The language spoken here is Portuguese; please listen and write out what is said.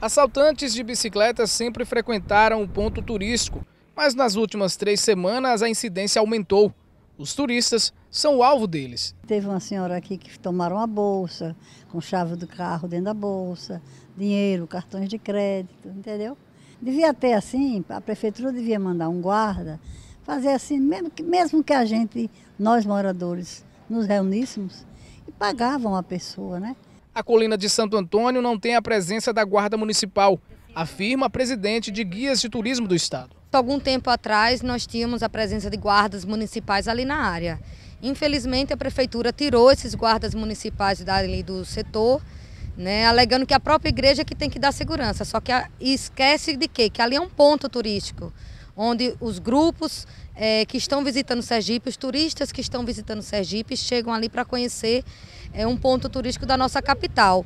Assaltantes de bicicletas sempre frequentaram o ponto turístico, mas nas últimas três semanas a incidência aumentou. Os turistas são o alvo deles. Teve uma senhora aqui que tomaram a bolsa, com chave do carro dentro da bolsa, dinheiro, cartões de crédito, entendeu? Devia ter assim, a prefeitura devia mandar um guarda, fazer assim, mesmo que, mesmo que a gente, nós moradores, nos reuníssemos e pagavam a pessoa, né? A colina de Santo Antônio não tem a presença da Guarda Municipal, afirma a presidente de Guias de Turismo do Estado. Algum tempo atrás, nós tínhamos a presença de guardas municipais ali na área. Infelizmente, a prefeitura tirou esses guardas municipais dali do setor, né, alegando que a própria igreja é que tem que dar segurança. Só que a, esquece de quê? Que ali é um ponto turístico onde os grupos é, que estão visitando Sergipe, os turistas que estão visitando Sergipe, chegam ali para conhecer é, um ponto turístico da nossa capital.